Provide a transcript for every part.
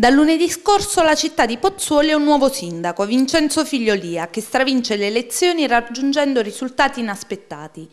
Dal lunedì scorso la città di Pozzuoli ha un nuovo sindaco, Vincenzo Figliolia, che stravince le elezioni raggiungendo risultati inaspettati.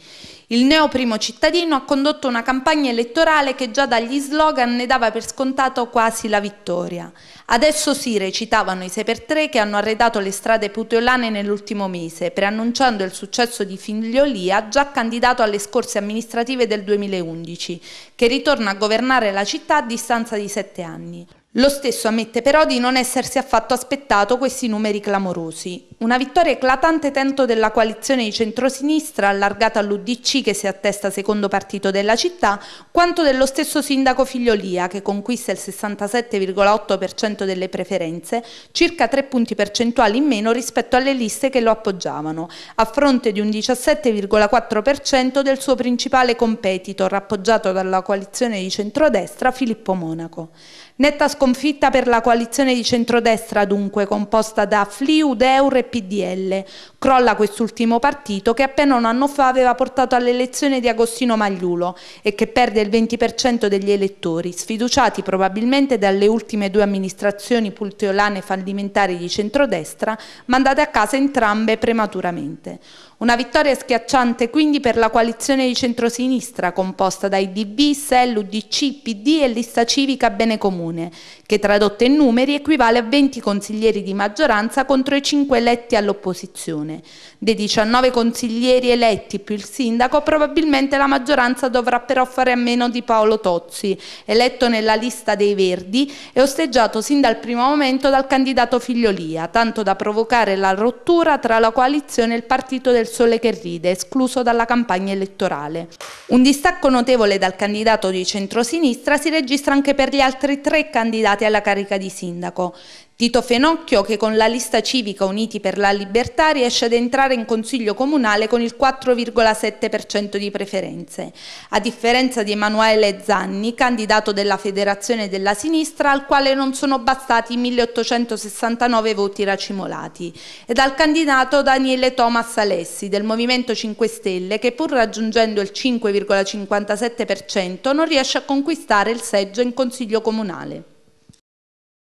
Il neo primo cittadino ha condotto una campagna elettorale che già dagli slogan ne dava per scontato quasi la vittoria. Adesso si recitavano i 6x3 che hanno arredato le strade puteolane nell'ultimo mese, preannunciando il successo di Figliolia, già candidato alle scorse amministrative del 2011, che ritorna a governare la città a distanza di sette anni. Lo stesso ammette però di non essersi affatto aspettato questi numeri clamorosi. Una vittoria eclatante tento della coalizione di centrosinistra allargata all'UDC che si attesta secondo partito della città, quanto dello stesso sindaco Figliolia che conquista il 67,8% delle preferenze, circa 3 punti percentuali in meno rispetto alle liste che lo appoggiavano, a fronte di un 17,4% del suo principale competitor appoggiato dalla coalizione di centrodestra Filippo Monaco. Netta sconfitta per la coalizione di centrodestra dunque, composta da Fliu, UDEUR e PDL. Crolla quest'ultimo partito che appena un anno fa aveva portato all'elezione di Agostino Magliulo e che perde il 20% degli elettori, sfiduciati probabilmente dalle ultime due amministrazioni pulteolane fallimentari di centrodestra, mandate a casa entrambe prematuramente. Una vittoria schiacciante quindi per la coalizione di centrosinistra composta dai DB, SEL, UDC, PD e Lista Civica Bene Comune comune, che tradotte in numeri equivale a 20 consiglieri di maggioranza contro i 5 eletti all'opposizione. Dei 19 consiglieri eletti più il sindaco, probabilmente la maggioranza dovrà però fare a meno di Paolo Tozzi, eletto nella lista dei Verdi e osteggiato sin dal primo momento dal candidato Figliolia, tanto da provocare la rottura tra la coalizione e il Partito del Sole che ride, escluso dalla campagna elettorale. Un distacco notevole dal candidato di centrosinistra si registra anche per gli altri tre tre candidati alla carica di sindaco, Tito Fenocchio che con la lista civica Uniti per la Libertà riesce ad entrare in Consiglio Comunale con il 4,7% di preferenze, a differenza di Emanuele Zanni, candidato della Federazione della Sinistra, al quale non sono bastati 1869 voti racimolati, e dal candidato Daniele Thomas Alessi del Movimento 5 Stelle che pur raggiungendo il 5,57% non riesce a conquistare il seggio in Consiglio Comunale.